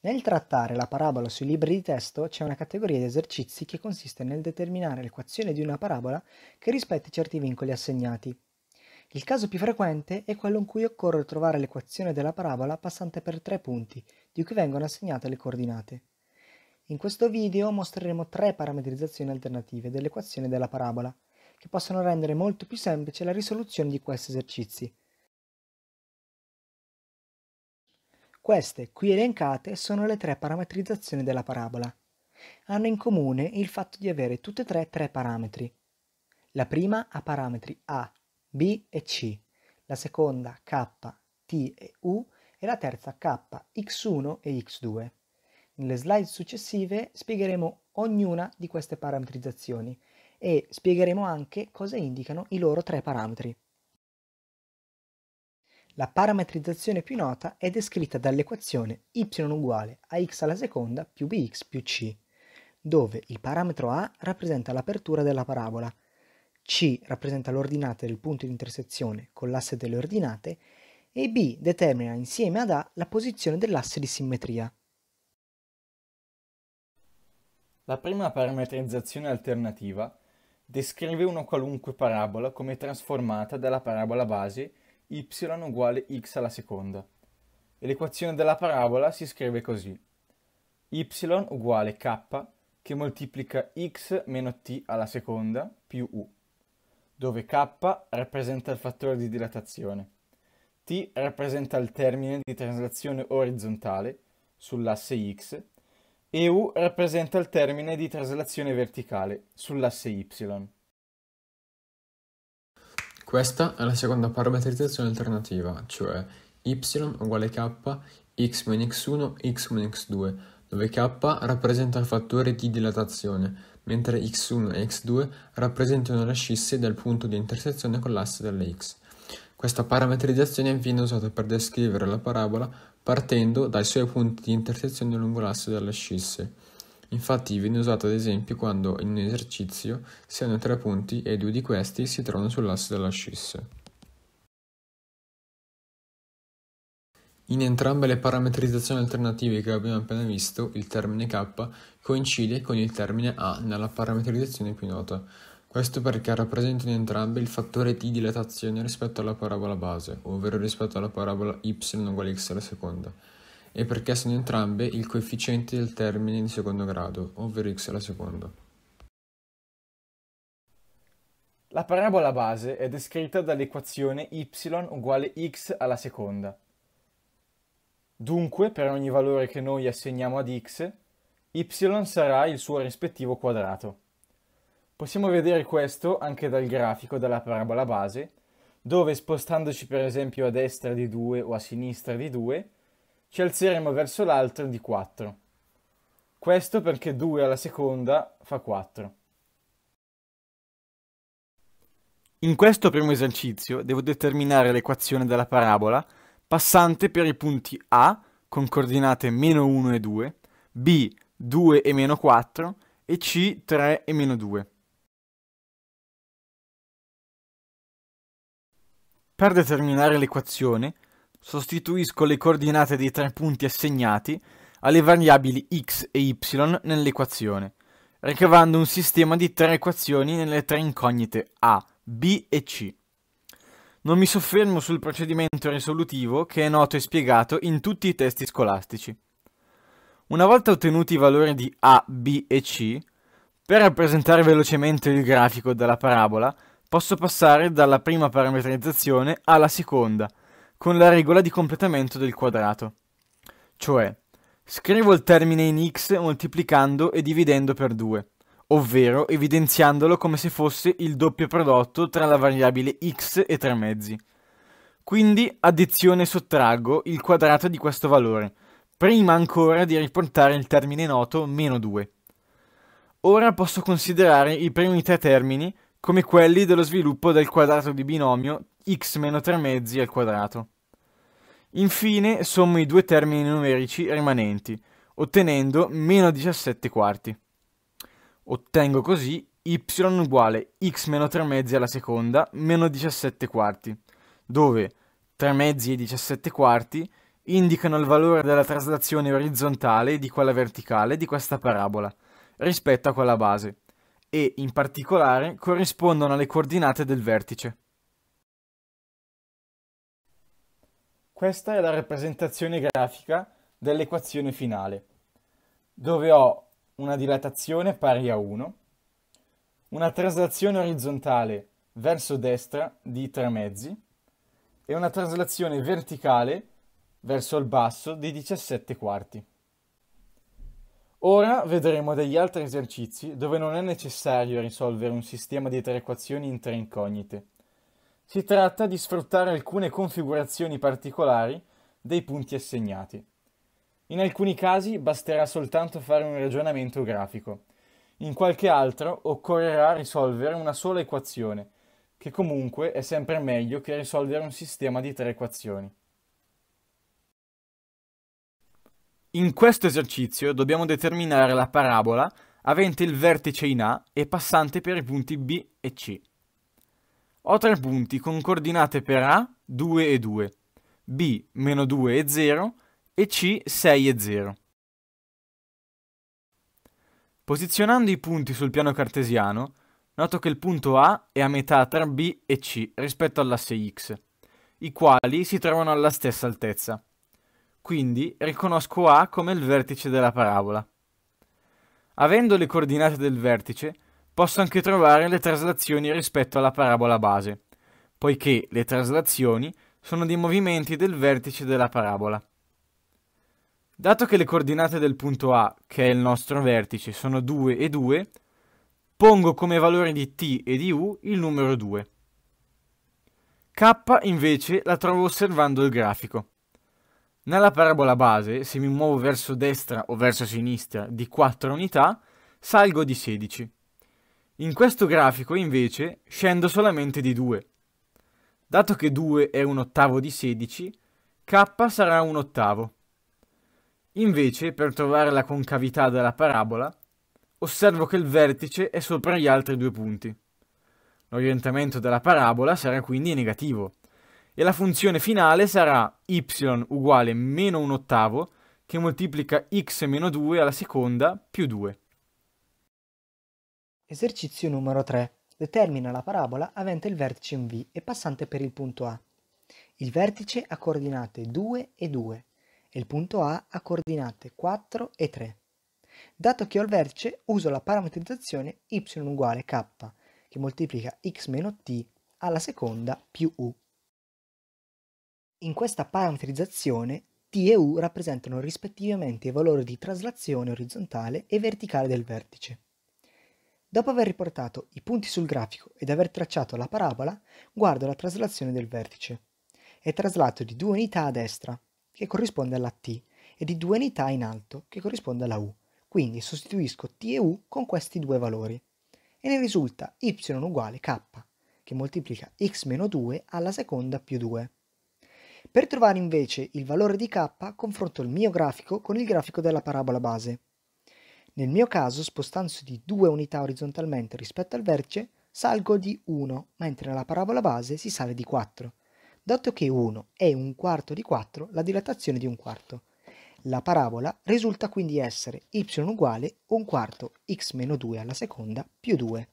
Nel trattare la parabola sui libri di testo c'è una categoria di esercizi che consiste nel determinare l'equazione di una parabola che rispetti certi vincoli assegnati. Il caso più frequente è quello in cui occorre trovare l'equazione della parabola passante per tre punti, di cui vengono assegnate le coordinate. In questo video mostreremo tre parametrizzazioni alternative dell'equazione della parabola, che possono rendere molto più semplice la risoluzione di questi esercizi. Queste qui elencate sono le tre parametrizzazioni della parabola. Hanno in comune il fatto di avere tutte e tre tre parametri. La prima ha parametri A, B e C, la seconda K, T e U e la terza K, X1 e X2. Nelle slide successive spiegheremo ognuna di queste parametrizzazioni e spiegheremo anche cosa indicano i loro tre parametri. La parametrizzazione più nota è descritta dall'equazione y uguale a x alla seconda più bx più c, dove il parametro a rappresenta l'apertura della parabola, c rappresenta l'ordinata del punto di intersezione con l'asse delle ordinate e b determina insieme ad a la posizione dell'asse di simmetria. La prima parametrizzazione alternativa descrive una qualunque parabola come trasformata dalla parabola base y uguale x alla seconda. E l'equazione della parabola si scrive così. y uguale k che moltiplica x meno t alla seconda più u, dove k rappresenta il fattore di dilatazione, t rappresenta il termine di traslazione orizzontale sull'asse x e u rappresenta il termine di traslazione verticale sull'asse y. Questa è la seconda parametrizzazione alternativa, cioè y uguale k, x meno x1, x meno x2, dove k rappresenta il fattore di dilatazione, mentre x1 e x2 rappresentano le scisse del punto di intersezione con l'asse delle x. Questa parametrizzazione viene usata per descrivere la parabola partendo dai suoi punti di intersezione lungo l'asse delle scisse. Infatti viene usato ad esempio quando in un esercizio si hanno tre punti e due di questi si trovano sull'asse dell'ascisse. In entrambe le parametrizzazioni alternative che abbiamo appena visto, il termine k coincide con il termine a nella parametrizzazione più nota. Questo perché rappresenta in entrambe il fattore di dilatazione rispetto alla parabola base, ovvero rispetto alla parabola y uguale x alla seconda e perché sono entrambe il coefficiente del termine di secondo grado, ovvero x alla seconda. La parabola base è descritta dall'equazione y uguale x alla seconda. Dunque, per ogni valore che noi assegniamo ad x, y sarà il suo rispettivo quadrato. Possiamo vedere questo anche dal grafico della parabola base, dove spostandoci per esempio a destra di 2 o a sinistra di 2, ci alzeremo verso l'altro di 4. Questo perché 2 alla seconda fa 4. In questo primo esercizio devo determinare l'equazione della parabola passante per i punti A con coordinate meno 1 e 2, B 2 e meno 4 e C 3 e meno 2. Per determinare l'equazione Sostituisco le coordinate dei tre punti assegnati alle variabili x e y nell'equazione, ricavando un sistema di tre equazioni nelle tre incognite a, b e c. Non mi soffermo sul procedimento risolutivo che è noto e spiegato in tutti i testi scolastici. Una volta ottenuti i valori di a, b e c, per rappresentare velocemente il grafico della parabola, posso passare dalla prima parametrizzazione alla seconda, con la regola di completamento del quadrato. Cioè, scrivo il termine in x moltiplicando e dividendo per 2, ovvero evidenziandolo come se fosse il doppio prodotto tra la variabile x e 3 mezzi. Quindi addizione e sottraggo il quadrato di questo valore, prima ancora di riportare il termine noto meno 2. Ora posso considerare i primi tre termini come quelli dello sviluppo del quadrato di binomio x meno 3 mezzi al quadrato. Infine sommo i due termini numerici rimanenti, ottenendo meno 17 quarti. Ottengo così y uguale x meno 3 mezzi alla seconda meno 17 quarti, dove 3 mezzi e 17 quarti indicano il valore della traslazione orizzontale di quella verticale di questa parabola rispetto a quella base e in particolare corrispondono alle coordinate del vertice. Questa è la rappresentazione grafica dell'equazione finale, dove ho una dilatazione pari a 1, una traslazione orizzontale verso destra di 3 mezzi e una traslazione verticale verso il basso di 17 quarti. Ora vedremo degli altri esercizi dove non è necessario risolvere un sistema di tre equazioni in tre incognite. Si tratta di sfruttare alcune configurazioni particolari dei punti assegnati. In alcuni casi basterà soltanto fare un ragionamento grafico, in qualche altro occorrerà risolvere una sola equazione, che comunque è sempre meglio che risolvere un sistema di tre equazioni. In questo esercizio dobbiamo determinare la parabola avente il vertice in A e passante per i punti B e C. Ho tre punti con coordinate per A 2 e 2, B meno 2 e 0 e C 6 e 0. Posizionando i punti sul piano cartesiano, noto che il punto A è a metà tra B e C rispetto all'asse X, i quali si trovano alla stessa altezza. Quindi riconosco A come il vertice della parabola. Avendo le coordinate del vertice, posso anche trovare le traslazioni rispetto alla parabola base, poiché le traslazioni sono dei movimenti del vertice della parabola. Dato che le coordinate del punto A, che è il nostro vertice, sono 2 e 2, pongo come valore di t e di u il numero 2. K invece la trovo osservando il grafico. Nella parabola base, se mi muovo verso destra o verso sinistra di 4 unità, salgo di 16. In questo grafico, invece, scendo solamente di 2. Dato che 2 è un ottavo di 16, k sarà un ottavo. Invece, per trovare la concavità della parabola, osservo che il vertice è sopra gli altri due punti. L'orientamento della parabola sarà quindi negativo e la funzione finale sarà y uguale meno un ottavo che moltiplica x meno 2 alla seconda più 2. Esercizio numero 3. Determina la parabola avente il vertice in V e passante per il punto A. Il vertice ha coordinate 2 e 2 e il punto A ha coordinate 4 e 3. Dato che ho il vertice, uso la parametrizzazione y uguale k, che moltiplica x meno t alla seconda più u. In questa parametrizzazione, t e u rappresentano rispettivamente i valori di traslazione orizzontale e verticale del vertice. Dopo aver riportato i punti sul grafico ed aver tracciato la parabola, guardo la traslazione del vertice. È traslato di due unità a destra, che corrisponde alla T, e di due unità in alto, che corrisponde alla U. Quindi sostituisco T e U con questi due valori. E ne risulta y uguale k, che moltiplica x meno 2 alla seconda più 2. Per trovare invece il valore di k, confronto il mio grafico con il grafico della parabola base nel mio caso, spostandosi di due unità orizzontalmente rispetto al vertice, salgo di 1, mentre nella parabola base si sale di 4. Dato che 1 è un quarto di 4, la dilatazione è di un quarto. La parabola risulta quindi essere y uguale un quarto x meno 2 alla seconda più 2.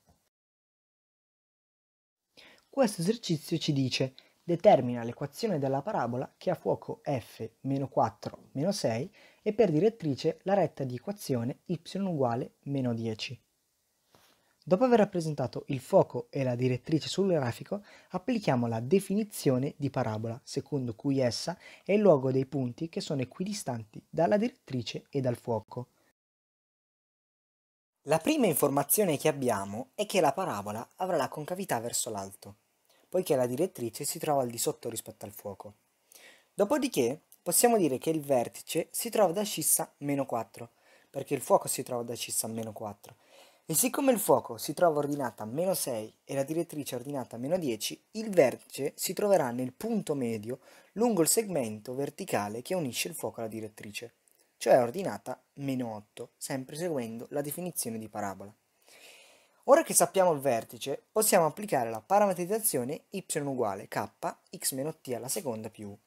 Questo esercizio ci dice determina l'equazione della parabola che ha fuoco f meno 4 meno 6 e per direttrice la retta di equazione y uguale meno 10. Dopo aver rappresentato il fuoco e la direttrice sul grafico, applichiamo la definizione di parabola, secondo cui essa è il luogo dei punti che sono equidistanti dalla direttrice e dal fuoco. La prima informazione che abbiamo è che la parabola avrà la concavità verso l'alto poiché la direttrice si trova al di sotto rispetto al fuoco. Dopodiché possiamo dire che il vertice si trova da scissa meno 4, perché il fuoco si trova da scissa meno 4. E siccome il fuoco si trova ordinata a meno 6 e la direttrice ordinata a meno 10, il vertice si troverà nel punto medio lungo il segmento verticale che unisce il fuoco alla direttrice, cioè ordinata meno 8, sempre seguendo la definizione di parabola. Ora che sappiamo il vertice, possiamo applicare la parametrizzazione y uguale k x meno t alla seconda più u.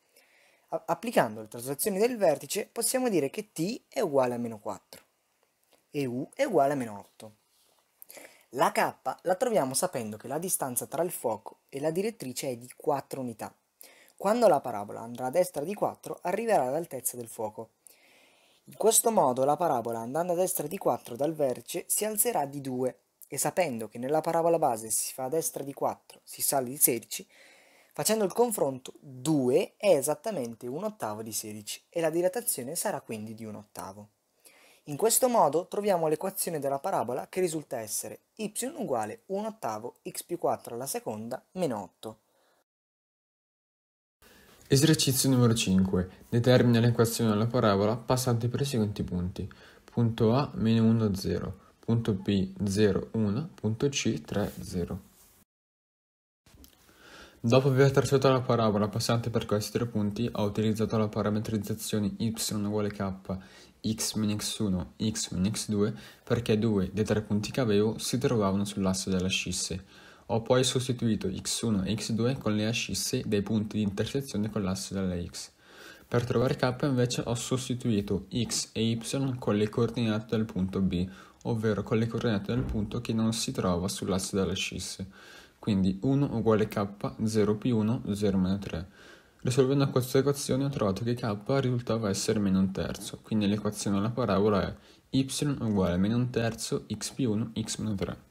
Applicando le traslazioni del vertice possiamo dire che t è uguale a meno 4 e u è uguale a meno 8. La k la troviamo sapendo che la distanza tra il fuoco e la direttrice è di 4 unità. Quando la parabola andrà a destra di 4 arriverà all'altezza del fuoco. In questo modo la parabola andando a destra di 4 dal vertice si alzerà di 2 e sapendo che nella parabola base si fa a destra di 4, si sale di 16, facendo il confronto 2 è esattamente un ottavo di 16 e la dilatazione sarà quindi di un ottavo. In questo modo troviamo l'equazione della parabola che risulta essere y uguale 1 ottavo x più 4 alla seconda meno 8. Esercizio numero 5. Determina l'equazione della parabola passando per i seguenti punti. Punto A meno 1, 0 punto P 01, C 30. Dopo aver tracciato la parabola passante per questi tre punti, ho utilizzato la parametrizzazione y uguale k, x x1, x x2, perché due dei tre punti che avevo si trovavano sull'asse delle ascisse. Ho poi sostituito x1 e x2 con le ascisse dei punti di intersezione con l'asse della x. Per trovare k invece ho sostituito x e y con le coordinate del punto B, ovvero con le coordinate del punto che non si trova sull'asse dell'ascisse, quindi 1 uguale k, 0 più 1, 0 meno 3. Risolvendo questa equazione ho trovato che k risultava essere meno un terzo, quindi l'equazione alla parabola è y uguale meno un terzo x più 1 x meno 3.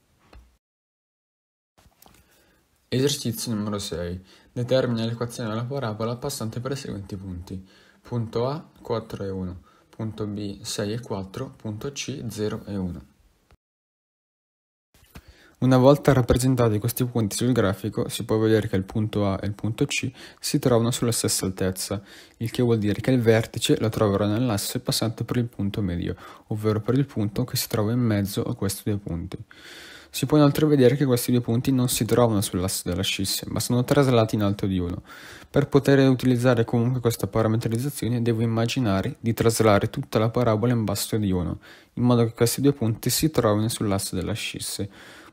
Esercizio numero 6. Determina l'equazione della parabola passante per i seguenti punti. Punto A 4 e 1 punto B 6 e 4, punto C 0 e 1. Una volta rappresentati questi punti sul grafico, si può vedere che il punto A e il punto C si trovano sulla stessa altezza, il che vuol dire che il vertice lo troverà nell'asse passando per il punto medio, ovvero per il punto che si trova in mezzo a questi due punti. Si può inoltre vedere che questi due punti non si trovano sull'asse della scisse, ma sono traslati in alto di 1. Per poter utilizzare comunque questa parametrizzazione devo immaginare di traslare tutta la parabola in basso di 1, in modo che questi due punti si trovino sull'asse della scisse.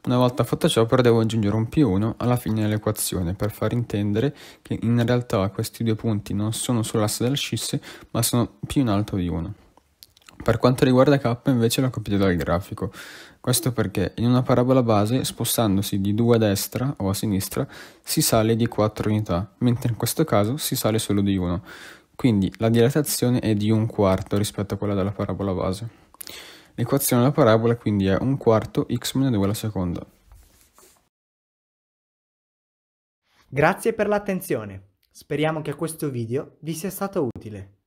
Una volta fatto ciò però devo aggiungere un più 1 alla fine dell'equazione per far intendere che in realtà questi due punti non sono sull'asse della scisse ma sono più in alto di 1. Per quanto riguarda k invece l'ho copiato dal grafico, questo perché in una parabola base, spostandosi di 2 a destra o a sinistra, si sale di 4 unità, mentre in questo caso si sale solo di 1. Quindi la dilatazione è di un quarto rispetto a quella della parabola base. L'equazione della parabola quindi è un quarto x meno 2 alla seconda. Grazie per l'attenzione. Speriamo che questo video vi sia stato utile.